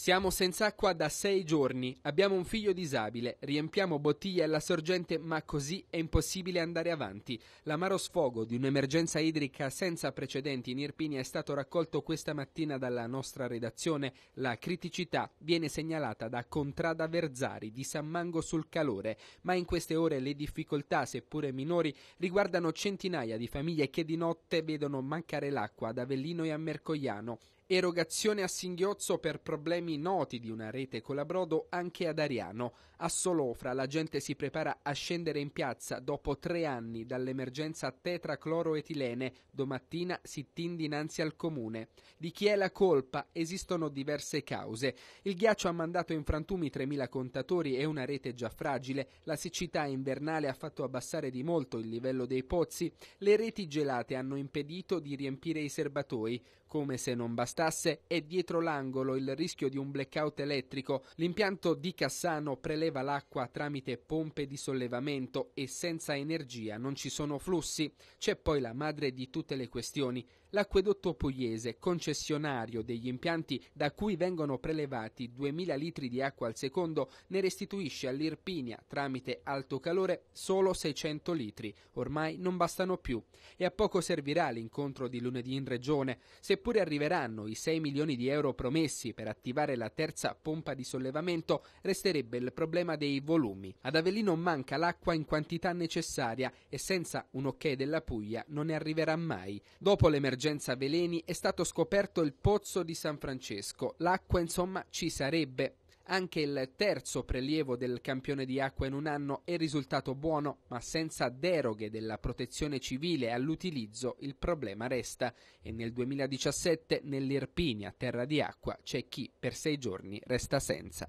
Siamo senza acqua da sei giorni, abbiamo un figlio disabile, riempiamo bottiglie alla sorgente, ma così è impossibile andare avanti. L'amaro sfogo di un'emergenza idrica senza precedenti in Irpini è stato raccolto questa mattina dalla nostra redazione. La criticità viene segnalata da Contrada Verzari di San Mango sul Calore, ma in queste ore le difficoltà, seppure minori, riguardano centinaia di famiglie che di notte vedono mancare l'acqua ad Avellino e a Mercogliano Erogazione a singhiozzo per problemi noti di una rete colabrodo anche ad Ariano. A Solofra la gente si prepara a scendere in piazza dopo tre anni dall'emergenza tetracloroetilene. Domattina si tin dinanzi al comune. Di chi è la colpa? Esistono diverse cause. Il ghiaccio ha mandato in frantumi 3.000 contatori e una rete già fragile. La siccità invernale ha fatto abbassare di molto il livello dei pozzi. Le reti gelate hanno impedito di riempire i serbatoi. Come se non bastasse, è dietro l'angolo il rischio di un blackout elettrico. L'impianto di Cassano preleva l'acqua tramite pompe di sollevamento e senza energia non ci sono flussi. C'è poi la madre di tutte le questioni. L'acquedotto pugliese, concessionario degli impianti da cui vengono prelevati 2000 litri di acqua al secondo, ne restituisce all'Irpinia tramite alto calore solo 600 litri. Ormai non bastano più. E a poco servirà l'incontro di lunedì in regione. Se neppure arriveranno i 6 milioni di euro promessi per attivare la terza pompa di sollevamento, resterebbe il problema dei volumi. Ad Avellino manca l'acqua in quantità necessaria e senza un ok della Puglia non ne arriverà mai. Dopo l'emergenza veleni è stato scoperto il pozzo di San Francesco. L'acqua, insomma, ci sarebbe, anche il terzo prelievo del campione di acqua in un anno è risultato buono, ma senza deroghe della protezione civile all'utilizzo il problema resta e nel 2017 nell'Irpinia, terra di acqua, c'è chi per sei giorni resta senza.